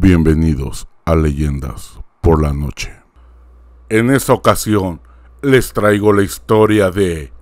Bienvenidos a Leyendas por la Noche. En esta ocasión les traigo la historia de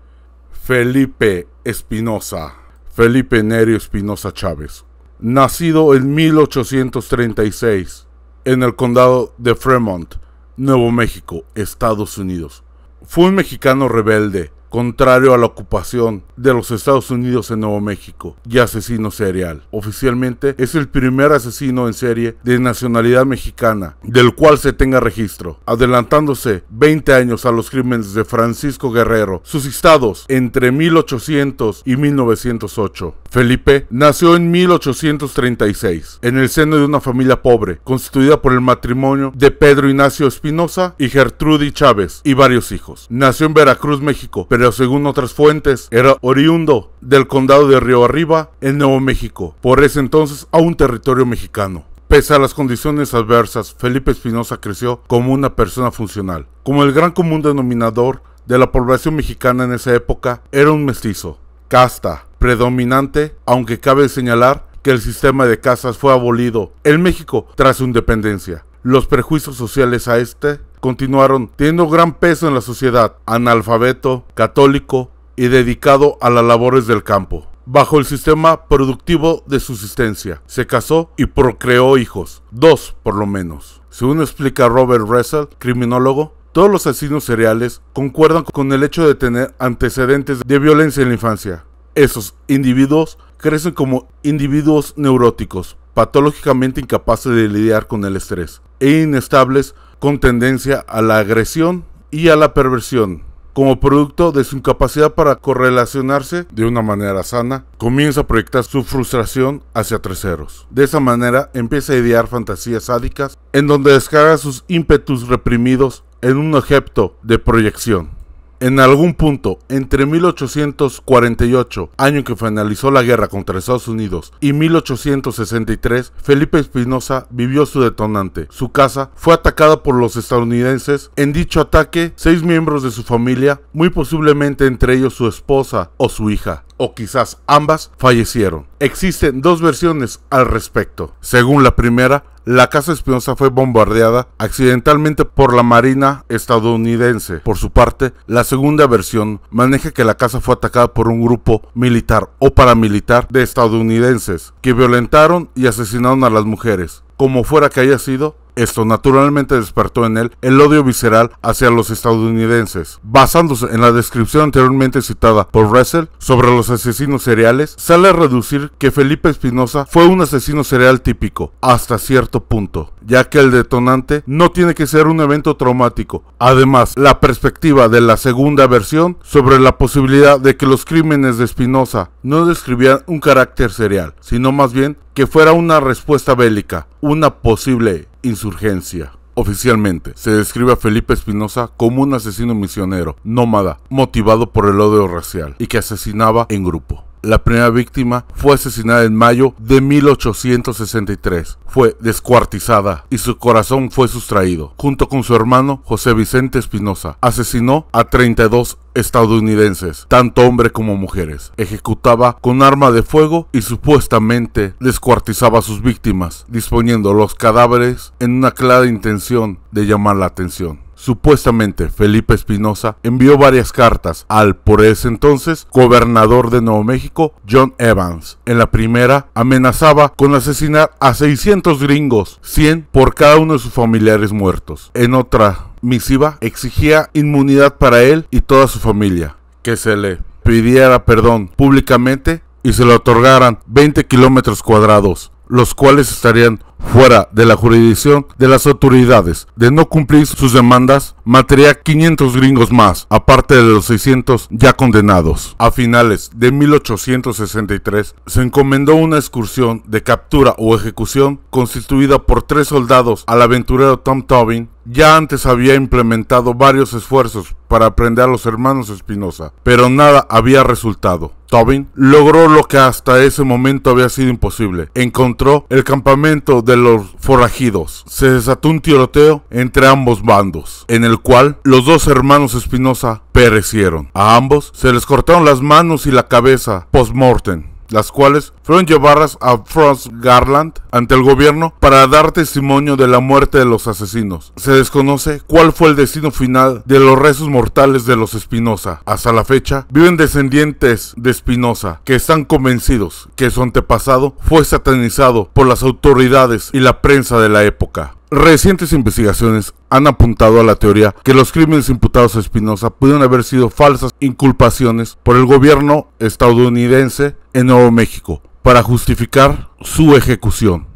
Felipe Espinosa, Felipe Nerio Espinosa Chávez, nacido en 1836 en el condado de Fremont, Nuevo México, Estados Unidos. Fue un mexicano rebelde contrario a la ocupación de los Estados Unidos en Nuevo México, y asesino serial. Oficialmente es el primer asesino en serie de nacionalidad mexicana del cual se tenga registro, adelantándose 20 años a los crímenes de Francisco Guerrero, suscitados entre 1800 y 1908. Felipe nació en 1836, en el seno de una familia pobre, constituida por el matrimonio de Pedro Ignacio Espinosa y Gertrudis Chávez, y varios hijos. Nació en Veracruz, México, pero según otras fuentes era oriundo del condado de Río Arriba en Nuevo México, por ese entonces a un territorio mexicano. Pese a las condiciones adversas, Felipe Espinosa creció como una persona funcional. Como el gran común denominador de la población mexicana en esa época, era un mestizo, casta, predominante, aunque cabe señalar que el sistema de casas fue abolido en México tras su independencia. Los prejuicios sociales a este continuaron teniendo gran peso en la sociedad, analfabeto, católico y dedicado a las labores del campo bajo el sistema productivo de subsistencia. Se casó y procreó hijos, dos por lo menos. Según explica Robert Russell, criminólogo, todos los asesinos seriales concuerdan con el hecho de tener antecedentes de violencia en la infancia. Esos individuos crecen como individuos neuróticos, patológicamente incapaces de lidiar con el estrés, e inestables con tendencia a la agresión y a la perversión. Como producto de su incapacidad para correlacionarse de una manera sana, comienza a proyectar su frustración hacia terceros. De esa manera empieza a idear fantasías sádicas en donde descarga sus ímpetus reprimidos en un objeto de proyección. En algún punto, entre 1848, año en que finalizó la guerra contra Estados Unidos, y 1863, Felipe Espinosa vivió su detonante. Su casa fue atacada por los estadounidenses. En dicho ataque, seis miembros de su familia, muy posiblemente entre ellos su esposa o su hija, o quizás ambas, fallecieron. Existen dos versiones al respecto. Según la primera, la casa espionosa fue bombardeada accidentalmente por la Marina estadounidense. Por su parte, la segunda versión maneja que la casa fue atacada por un grupo militar o paramilitar de estadounidenses que violentaron y asesinaron a las mujeres. Como fuera que haya sido, esto naturalmente despertó en él el odio visceral hacia los estadounidenses. Basándose en la descripción anteriormente citada por Russell sobre los asesinos seriales, sale a reducir que Felipe Espinosa fue un asesino serial típico, hasta cierto punto, ya que el detonante no tiene que ser un evento traumático. Además, la perspectiva de la segunda versión sobre la posibilidad de que los crímenes de Espinosa no describían un carácter serial, sino más bien que fuera una respuesta bélica, una posible insurgencia. Oficialmente, se describe a Felipe Espinosa como un asesino misionero, nómada, motivado por el odio racial y que asesinaba en grupo. La primera víctima fue asesinada en mayo de 1863. Fue descuartizada y su corazón fue sustraído. Junto con su hermano José Vicente Espinosa, asesinó a 32 estadounidenses, tanto hombres como mujeres. Ejecutaba con arma de fuego y supuestamente descuartizaba a sus víctimas, disponiendo los cadáveres en una clara intención de llamar la atención. Supuestamente, Felipe Espinosa envió varias cartas al por ese entonces gobernador de Nuevo México, John Evans. En la primera, amenazaba con asesinar a 600 gringos, 100 por cada uno de sus familiares muertos. En otra misiva, exigía inmunidad para él y toda su familia, que se le pidiera perdón públicamente y se le otorgaran 20 kilómetros cuadrados, los cuales estarían fuera de la jurisdicción de las autoridades. De no cumplir sus demandas, mataría 500 gringos más, aparte de los 600 ya condenados. A finales de 1863, se encomendó una excursión de captura o ejecución constituida por tres soldados al aventurero Tom Tobin ya antes había implementado varios esfuerzos para aprender a los hermanos Espinosa, pero nada había resultado. Tobin logró lo que hasta ese momento había sido imposible. Encontró el campamento de los forajidos. Se desató un tiroteo entre ambos bandos, en el cual los dos hermanos Espinosa perecieron. A ambos se les cortaron las manos y la cabeza post-mortem las cuales fueron llevadas a Franz Garland ante el gobierno para dar testimonio de la muerte de los asesinos. Se desconoce cuál fue el destino final de los restos mortales de los Espinosa. Hasta la fecha, viven descendientes de Espinosa que están convencidos que su antepasado fue satanizado por las autoridades y la prensa de la época. Recientes investigaciones han apuntado a la teoría que los crímenes imputados a Espinosa pudieron haber sido falsas inculpaciones por el gobierno estadounidense en Nuevo México para justificar su ejecución.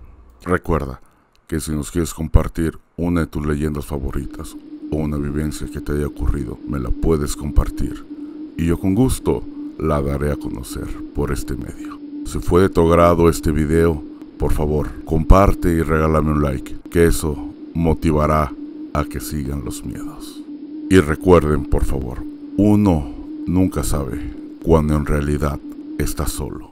Recuerda que si nos quieres compartir una de tus leyendas favoritas o una vivencia que te haya ocurrido, me la puedes compartir y yo con gusto la daré a conocer por este medio. Si fue de tu agrado este video, por favor, comparte y regálame un like, que eso motivará a que sigan los miedos. Y recuerden, por favor, uno nunca sabe cuando en realidad está solo.